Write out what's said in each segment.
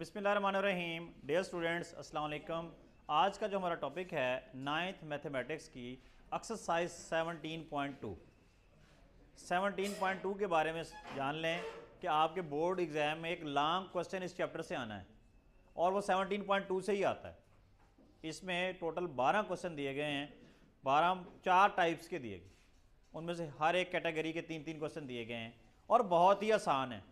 बिसमीम dear students अस्सलाम आज का जो हमारा टॉपिक है नाइन्थ मैथमेटिक्स की एक्सरसाइज 17.2 17.2 के बारे में जान लें कि आपके बोर्ड एग्ज़ाम में एक लॉन्ग क्वेश्चन इस चैप्टर से आना है और वो 17.2 से ही आता है इसमें टोटल 12 क्वेश्चन दिए गए हैं 12 चार टाइप्स के दिए गए उनमें से हर एक कैटेगरी के तीन तीन क्वेश्चन दिए गए हैं और बहुत ही आसान है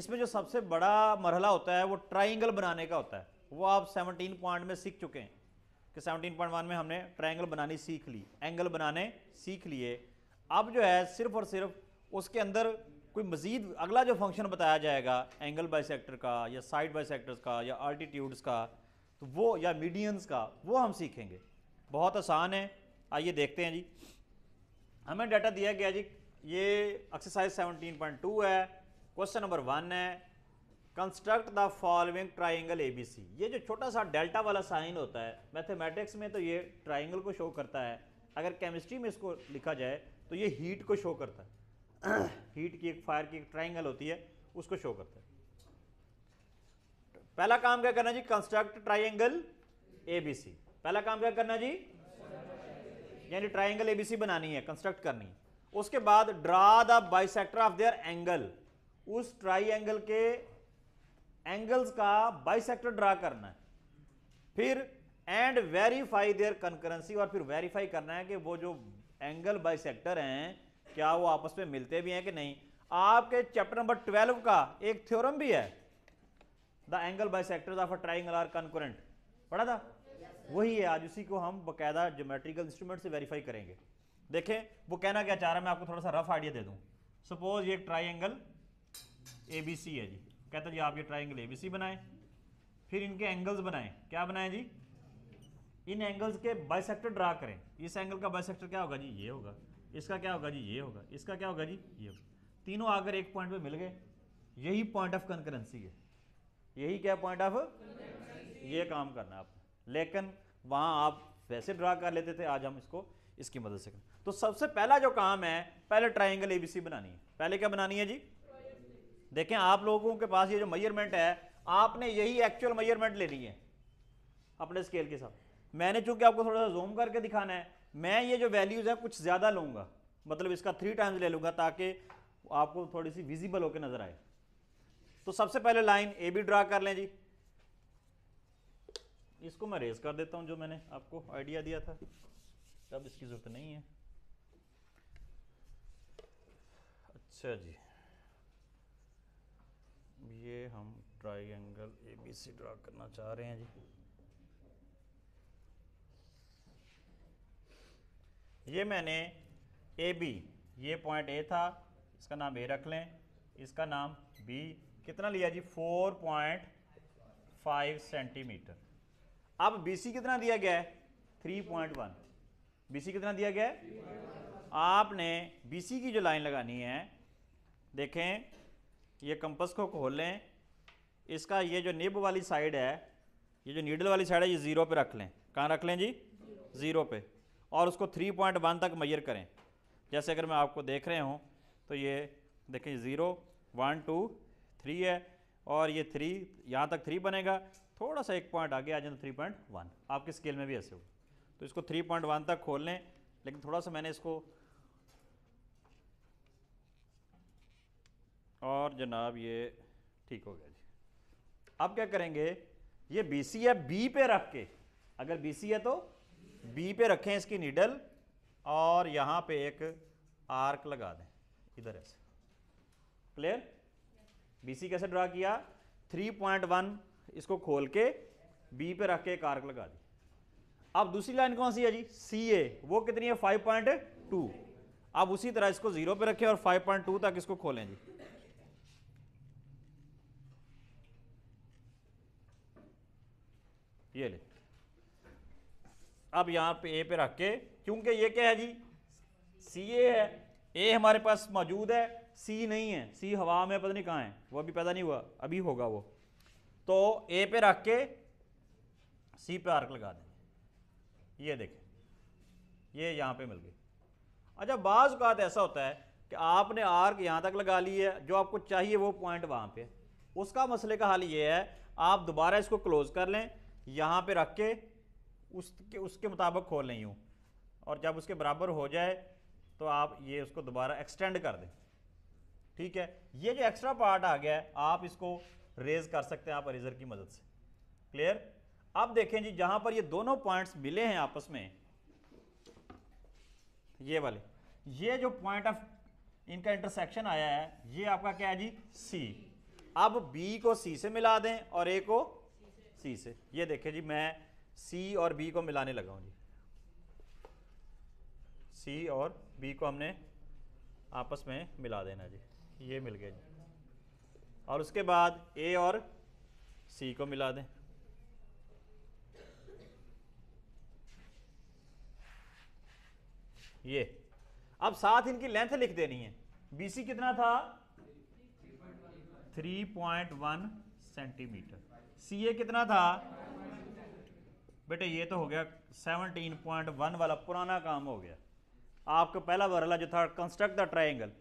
इसमें जो सबसे बड़ा मरहला होता है वो ट्राइंगल बनाने का होता है वो आप 17 पॉइंट में सीख चुके हैं कि पॉइंट वन में हमने ट्राइंगल बनानी सीख ली एंगल बनाने सीख लिए अब जो है सिर्फ और सिर्फ उसके अंदर कोई मज़ीद अगला जो फंक्शन बताया जाएगा एंगल सेक्टर का या साइड सेक्टर का या आल्टीट्यूड्स का तो वो या मीडियंस का वो हम सीखेंगे बहुत आसान है आइए देखते हैं जी हमें डाटा दिया गया जी ये एक्सरसाइज 17.2 है क्वेश्चन नंबर वन है construct the following triangle C ये जो छोटा सा डेल्टा वाला साइन होता है मैथमेटिक्स में तो ये ट्राइंगल को शो करता है अगर केमिस्ट्री में इसको लिखा जाए तो ये हीट को शो करता है हीट की एक फायर की एक ट्राइंगल होती है उसको शो करता है पहला काम क्या करना जी कंस्ट्रक्ट ट्राइंगल सी पहला काम क्या करना जी यानी ट्राइंगल सी बनानी है कंस्ट्रक्ट करनी है उसके बाद draw the bisector of their angle उस ट्राइंगल के एंगल्स का बाइसेक्टर ड्रा करना है फिर एंड वेरीफाई देयर कंकरेंसी और फिर वेरीफाई करना है कि वो जो एंगल बाइसेक्टर हैं क्या वो आपस में मिलते भी हैं कि नहीं आपके चैप्टर नंबर ट्वेल्व का एक थ्योरम भी है the angle sector of a triangle are concurrent पढ़ा था yes, वही है आज उसी को हम बकायदा जोमेट्रिकल इंस्ट्रूमेंट से वेरीफाई करेंगे देखें वो कहना क्या चाह रहा है मैं आपको थोड़ा सा रफ आइडिया दे दूं सपोज ये ट्राइंगल ए बी सी है जी कहता जी आप ये ट्राइंगल ए बी सी बनाएं फिर इनके एंगल्स बनाएं क्या बनाएं जी इन एंगल्स के बाइसेक्टर ड्रा करें इस एंगल का बाइसेक्टर क्या होगा जी ये होगा इसका क्या होगा जी ये होगा इसका क्या होगा जी ये होगा तीनों आकर एक पॉइंट पे मिल गए यही पॉइंट ऑफ कंकरेंसी है यही क्या पॉइंट ऑफ ये काम करना आप लेकिन वहाँ आप वैसे ड्रा कर लेते थे आज हम इसको इसकी मदद से करें तो सबसे पहला जो काम है पहले ट्राइंगल एबीसी बनानी है पहले क्या बनानी है जी देखें आप लोगों के पास ये जो मेजरमेंट है आपने यही एक्चुअल मेजरमेंट ले ली है अपने स्केल के साथ मैंने चूंकि आपको थोड़ा सा जूम करके दिखाना है मैं ये जो वैल्यूज़ है कुछ ज़्यादा लूंगा मतलब इसका थ्री टाइम्स ले लूँगा ताकि आपको थोड़ी सी विजिबल होकर नज़र आए तो सबसे पहले लाइन ए बी ड्रा कर लें जी इसको मैं रेज कर देता हूँ जो मैंने आपको आइडिया दिया था अब इसकी ज़रूरत नहीं है अच्छा जी ये हम triangle A B C draw करना चाह रहे हैं जी ये मैंने ए बी ये पॉइंट ए था इसका नाम ए रख लें इसका नाम बी कितना लिया जी 4.5 सेंटीमीटर अब बी सी कितना दिया गया है बी सी कितना दिया गया है आपने सी की जो लाइन लगानी है देखें ये कंपस को खोल लें इसका ये जो निब वाली साइड है ये जो नीडल वाली साइड है ये ज़ीरो पे रख लें कहाँ रख लें जी ज़ीरो पे और उसको थ्री पॉइंट वन तक मैयर करें जैसे अगर मैं आपको देख रहे हूँ तो ये देखें ज़ीरो वन टू थ्री है और ये थ्री यहाँ तक थ्री बनेगा थोड़ा सा एक पॉइंट आगे आ जाए तो थ्री पॉइंट वन आपके स्केल में भी ऐसे हो तो इसको थ्री पॉइंट वन तक खोल लें लेकिन थोड़ा सा मैंने इसको और जनाब ये ठीक हो गया जी अब क्या करेंगे ये बी सी है बी पे रख के अगर बी सी है तो बी पे रखें इसकी नीडल और यहाँ पे एक आर्क लगा दें इधर ऐसे क्लियर बी सी कैसे ड्रा किया 3.1 इसको खोल के बी पे रख के एक आर्क लगा दी अब दूसरी लाइन कौन सी है जी सी ए वो कितनी है 5.2 अब उसी तरह इसको जीरो पे रखें और 5.2 तक इसको खोलें जी ये ले अब यहाँ पे ए पे रख के क्योंकि ये क्या है जी सी ए है ए हमारे पास मौजूद है सी नहीं है सी हवा में पता नहीं कहाँ है वो अभी पैदा नहीं हुआ अभी होगा वो तो ए पे रख के सी पे आर्क लगा देंगे ये देखें ये यहाँ पे मिल गई अच्छा बाज़ बात ऐसा होता है कि आपने आर्क यहाँ तक लगा ली है जो आपको चाहिए वो पॉइंट वहाँ पे उसका मसले का हाल ये है आप दोबारा इसको क्लोज़ कर लें यहाँ पे रख के उसके उसके मुताबिक खोल रही हूँ और जब उसके बराबर हो जाए तो आप ये उसको दोबारा एक्सटेंड कर दें ठीक है ये जो एक्स्ट्रा पार्ट आ गया है आप इसको रेज कर सकते हैं आप रेजर की मदद से क्लियर अब देखें जी जहाँ पर ये दोनों पॉइंट्स मिले हैं आपस में ये वाले ये जो पॉइंट ऑफ इनका इंटरसेक्शन आया है ये आपका क्या है जी सी अब बी को सी से मिला दें और ए को सी से ये देखे जी मैं सी और बी को मिलाने लगा हूँ जी सी और बी को हमने आपस में मिला देना जी ये मिल गया जी और उसके बाद ए और सी को मिला दें ये अब साथ इनकी लेंथ लिख देनी है सी कितना था three point one centimetre C A कितना था बेटे ये तो हो गया 17.1 वाला पुराना काम हो गया आपका पहला वरला जो था कंस्ट्रक्ट द ट्राइंगल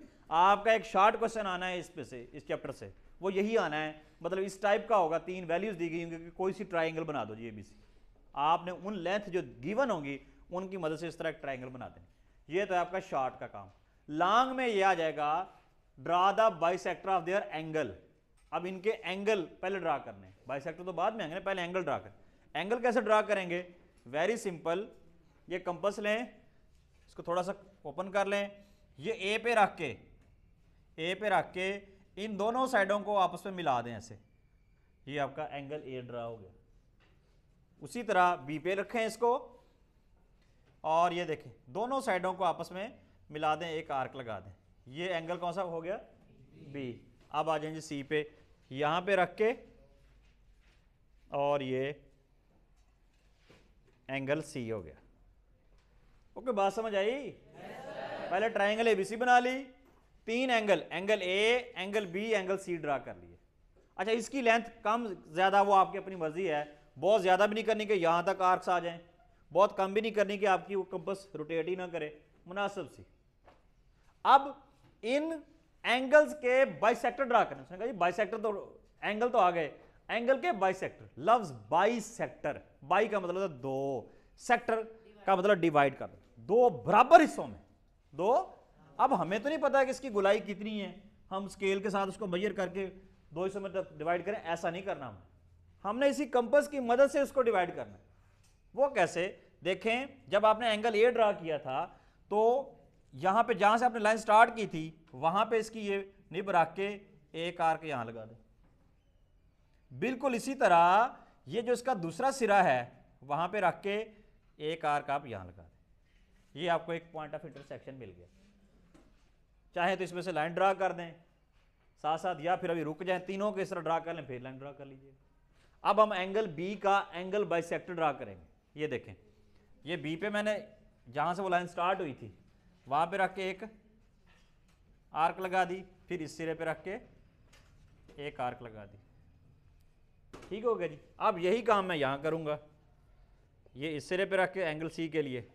आपका एक शॉर्ट क्वेश्चन आना है इस पे से इस चैप्टर से वो यही आना है मतलब इस टाइप का होगा तीन वैल्यूज दी गई होंगी कोई सी ट्राइंगल बना दो ये बी सी आपने उन लेंथ जो गिवन होंगी उनकी मदद से इस तरह एक ट्राइंगल बना दें ये तो आपका शॉर्ट का काम लॉन्ग में ये आ जाएगा draw the bi of their angle अब इनके एंगल पहले ड्रा करने हैं सेक्टर तो बाद में आएंगे पहले एंगल ड्रा कर एंगल कैसे ड्रा करेंगे वेरी सिंपल ये कंपस लें इसको थोड़ा सा ओपन कर लें ये ए पे रख के ए पे रख के इन दोनों साइडों को आपस में मिला दें ऐसे ये आपका एंगल ए ड्रा हो गया उसी तरह बी पे रखें इसको और ये देखें दोनों साइडों को आपस में मिला दें एक आर्क लगा दें ये एंगल कौन सा हो गया बी अब आ जाएंगे सी पे यहां पे रख के और ये एंगल सी हो गया ओके बात समझ आई पहले ट्राइंगल एबीसी बना ली तीन angle angle A angle B angle C draw कर लिए अच्छा इसकी लेंथ कम ज़्यादा वो आपकी अपनी मर्जी है बहुत ज़्यादा भी नहीं करनी कि यहां तक आर्क्स आ जाएं बहुत कम भी नहीं करनी कि आपकी वो कंपस रोटेट ही ना करे मुनासिब सी अब इन एंगल्स के बाइसेक्टर ड्रा करें उसने कहा जी बाइसेक्टर तो एंगल तो आ गए एंगल के बाइसेक्टर लव्स बाइसेक्टर बाई का मतलब दो सेक्टर का मतलब डिवाइड कर दो बराबर हिस्सों में दो अब हमें तो नहीं पता कि इसकी गुलाई कितनी है हम स्केल के साथ उसको मैयर करके दो हिस्सों में डिवाइड करें ऐसा नहीं करना हम हमने इसी कंपस की मदद से उसको डिवाइड करना वो कैसे देखें जब आपने एंगल ए ड्रा किया था तो यहाँ पे जहाँ से आपने लाइन स्टार्ट की थी वहां पे इसकी ये निब रख के एक के यहां लगा दें बिल्कुल इसी तरह ये जो इसका दूसरा सिरा है वहां पे रख के एक का आप यहां लगा दें ये आपको एक पॉइंट ऑफ इंटरसेक्शन मिल गया चाहे तो इसमें से लाइन ड्रा कर दें साथ साथ या फिर अभी रुक जाए तीनों के इस तरह ड्रा कर लें फिर लाइन ड्रा कर लीजिए अब हम एंगल बी का एंगल बाइसेक्टर ड्रा करेंगे ये देखें ये बी पे मैंने जहाँ से वो लाइन स्टार्ट हुई थी वहां पे रख के एक आर्क लगा दी फिर इस सिरे पे रख के एक आर्क लगा दी ठीक हो गया जी अब यही काम मैं यहाँ करूँगा ये इस सिरे पे रख के एंगल सी के लिए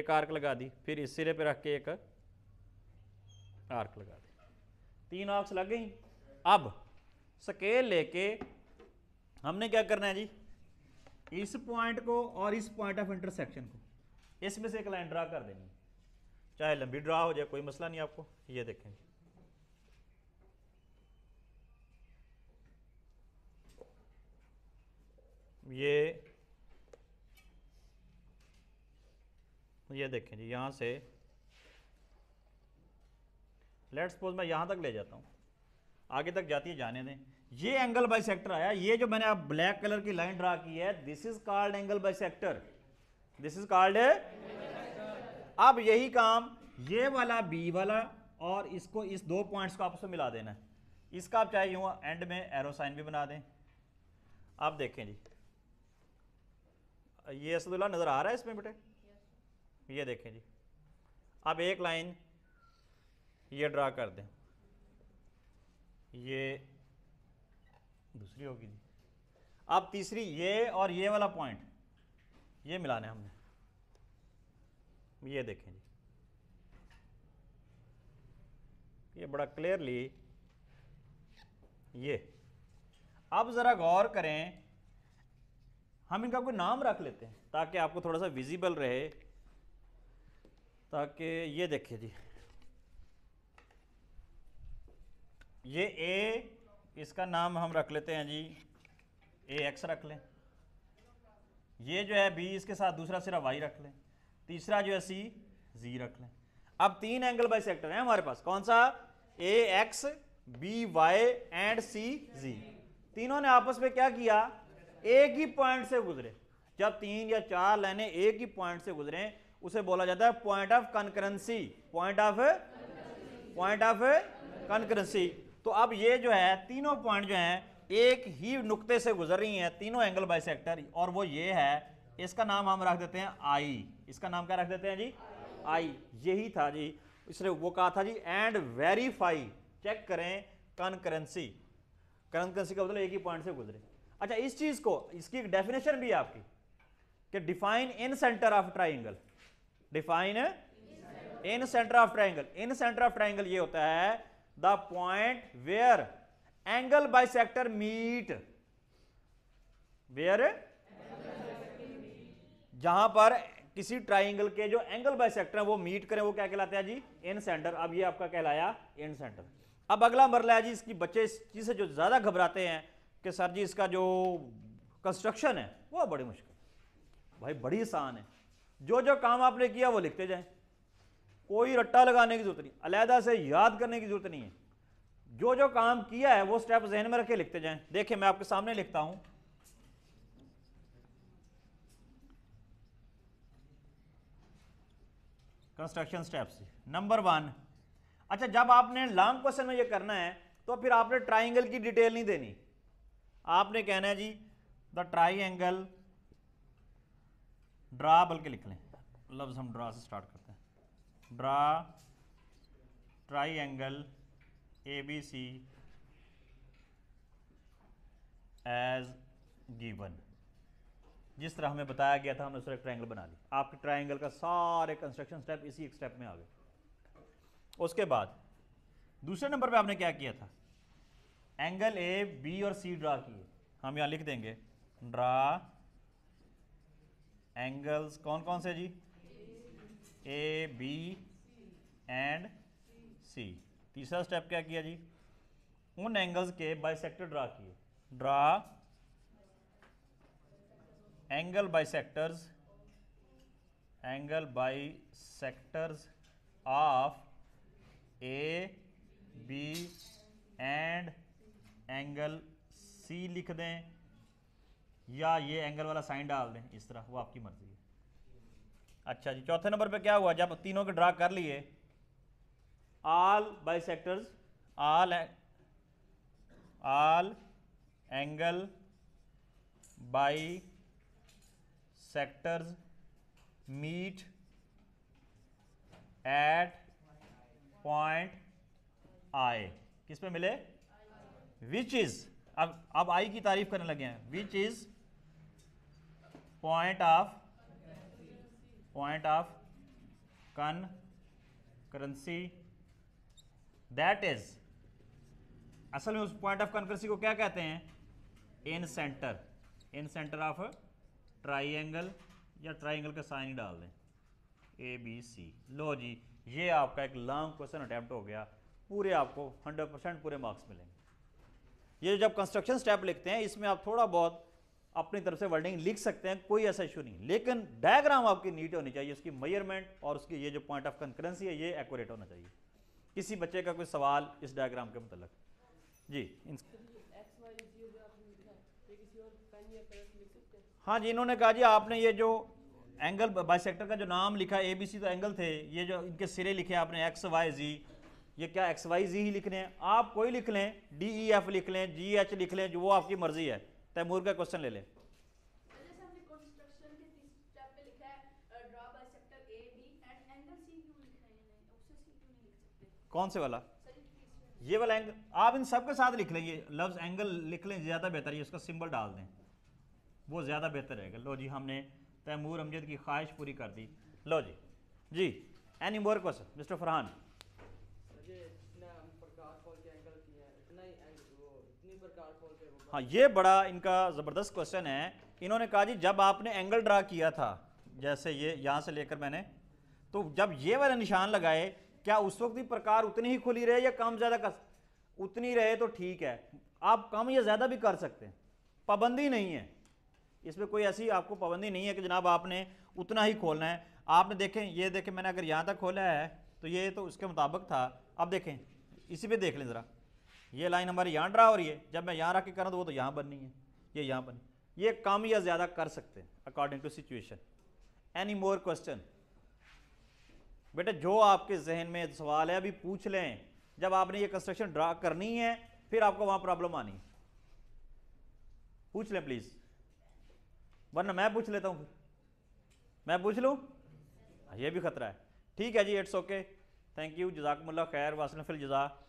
एक आर्क लगा दी फिर इस सिरे पे रख के एक आर्क लगा दी तीन आर्क्स लग गई अब स्केल लेके हमने क्या करना है जी इस पॉइंट को और इस पॉइंट ऑफ इंटरसेक्शन को इसमें से एक लाइन ड्रा कर देनी चाहे लंबी ड्रा हो जाए कोई मसला नहीं आपको ये देखें ये ये देखें जी यहाँ से लेट सपोज मैं यहाँ तक ले जाता हूँ आगे तक जाती है जाने दें ये एंगल बाई सेक्टर आया ये जो मैंने आप ब्लैक कलर की लाइन ड्रा की है this is called angle bisector this is called अब यही काम ये वाला बी वाला और इसको इस दो पॉइंट्स को आपस में मिला देना है इसका आप चाहे यूँ एंड में एरो साइन भी बना दें आप देखें जी ये असदुल्ला नज़र आ रहा है इसमें बेटे ये देखें जी अब एक लाइन ये ड्रा कर दें ये दूसरी होगी जी अब तीसरी ये और ये वाला पॉइंट ये मिलाने हमने ये देखें जी ये बड़ा क्लियरली ये अब ज़रा गौर करें हम इनका कोई नाम रख लेते हैं ताकि आपको थोड़ा सा विजिबल रहे ताकि ये देखिए जी ये ए इसका नाम हम रख लेते हैं जी ए एक्स रख लें ये जो है बी इसके साथ दूसरा सिर्फ वाई रख लें तीसरा जो है सी जी रख लें अब तीन एंगल बाई सेक्टर है हमारे पास कौन सा A X B Y and C G तीनों ने आपस में क्या किया एक ही पॉइंट से गुजरे जब तीन या चार लाइने एक ही पॉइंट से गुजरे उसे बोला जाता है point of concurrency point of point of concurrency तो अब ये जो है तीनों पॉइंट जो है एक ही नुक्ते से गुजर रही हैं तीनों एंगल बाई और वो ये है इसका नाम हम रख देते हैं आई इसका नाम क्या रख देते हैं जी आई यही था जी इसने वो कहा था जी एंड वेरीफाई चेक करें कनकरेंसी कनकरेंसी का मतलब एक ही पॉइंट से गुजरे अच्छा इस चीज को इसकी एक डेफिनेशन भी आपकी कि define incentre of triangle define incentre of triangle incentre of triangle ये होता है the point where angle sector meet where जहां पर किसी ट्राइंगल के जो एंगल बाई सेक्टर है वो मीट करें वो क्या कहलाते हैं जी इन सेंटर अब ये आपका कहलाया इन सेंटर अब अगला मरला है जी इसकी बच्चे इस चीज़ से जो ज़्यादा घबराते हैं कि सर जी इसका जो कंस्ट्रक्शन है वो बड़ी मुश्किल भाई बड़ी आसान है जो जो काम आपने किया वो लिखते जाए कोई रट्टा लगाने की जरूरत नहीं अलहदा से याद करने की जरूरत नहीं है जो जो काम किया है वो स्टेप जहन में रखे लिखते जाए देखिए मैं आपके सामने लिखता हूँ कंस्ट्रक्शन स्टेप्स नंबर वन अच्छा जब आपने लॉन्ग क्वेश्चन में ये करना है तो फिर आपने ट्राइंगल की डिटेल नहीं देनी आपने कहना है जी द ट्राई एंगल ड्रा बल्कि लिख लें लफ्ज़ हम ड्रा से स्टार्ट करते हैं draw triangle A B C as given जिस तरह हमें बताया गया था हमने उस तरह ट्राइंगल बना ली आपके ट्राइंगल का सारे कंस्ट्रक्शन स्टेप इसी एक स्टेप में आ गए उसके बाद दूसरे नंबर पे आपने क्या किया था एंगल ए बी और सी ड्रा किए हम यहाँ लिख देंगे ड्रा एंगल्स कौन कौन से जी ए बी एंड सी तीसरा स्टेप क्या किया जी उन एंगल्स के बाइसेक्टर ड्रा किए draw angle bisectors angle bisectors of A B and angle C लिख दें या ये एंगल वाला साइन डाल दें इस तरह वो आपकी मर्जी है अच्छा जी चौथे नंबर पे क्या हुआ जब तीनों के ड्रा कर लिए all bisectors all angle bisectors meet at point I किस पे मिले विच इज अब अब आई की तारीफ करने लगे हैं which is point of point of concurrency that is असल में उस पॉइंट ऑफ कन करेंसी को क्या कहते हैं incentre incentre of triangle या ट्राइंगल का साइन ही डाल दें ए बी सी लो जी ये आपका एक लॉन्ग क्वेश्चन अटैम्प्ट हो गया पूरे आपको 100 परसेंट पूरे मार्क्स मिलेंगे ये जब कंस्ट्रक्शन स्टेप लिखते हैं इसमें आप थोड़ा बहुत अपनी तरफ से वर्डिंग लिख सकते हैं कोई ऐसा इशू नहीं लेकिन डायग्राम आपकी नीट होनी चाहिए उसकी मेजरमेंट और उसकी ये जो पॉइंट ऑफ कंकरेंसी है ये एक्यूरेट होना चाहिए किसी बच्चे का कोई सवाल इस डायग्राम के मतलब जी हाँ जी इन्होंने कहा जी आपने ये जो एंगल सेक्टर का जो नाम लिखा ए बी सी तो एंगल थे ये जो इनके सिरे लिखे आपने एक्स वाई जी ये क्या एक्स वाई जी ही लिखने लें आप कोई लिख लें डी ई एफ लिख लें जी एच लिख लें जो वो आपकी मर्जी है तैमूर का क्वेश्चन ले लें कौन से वाला ये वाला एंगल आप इन सब के साथ लिख लें ये लफ्ज़ एंगल लिख लें ज़्यादा बेहतर है उसका सिंबल डाल दें वो ज़्यादा बेहतर रहेगा लो जी हमने तैमूर अमजद की ख्वाहिश पूरी कर दी लो जी जी any more question mister Farhan हाँ ये बड़ा इनका ज़बरदस्त क्वेश्चन है इन्होंने कहा जी जब आपने एंगल ड्रा किया था जैसे ये यहाँ से लेकर मैंने तो जब ये वाला निशान लगाए क्या उस वक्त भी प्रकार उतनी ही खुली रहे या कम ज़्यादा कर उतनी रहे तो ठीक है आप कम या ज़्यादा भी कर सकते हैं पाबंदी नहीं है इसमें कोई ऐसी आपको पाबंदी नहीं है कि जनाब आपने उतना ही खोलना है आपने देखें ये देखें मैंने अगर यहाँ तक खोला है तो ये तो उसके मुताबिक था अब देखें इसी पे देख लें ज़रा ये लाइन हमारी यहाँ ड्रा हो रही है जब मैं यहाँ रख के करूँ तो वो तो यहाँ बननी है ये यहाँ बनी ये कम या ज़्यादा कर सकते हैं according to situation any more question बेटा जो आपके जहन में सवाल है अभी पूछ लें जब आपने ये कंस्ट्रक्शन ड्रा करनी है फिर आपको वहाँ प्रॉब्लम आनी है पूछ लें प्लीज़ वरना मैं पूछ लेता हूँ फिर मैं पूछ लूँ हाँ, ये भी खतरा है ठीक है जी इट्स ओके थैंक यू जजाकमल्ला खैर वासन फिल जजा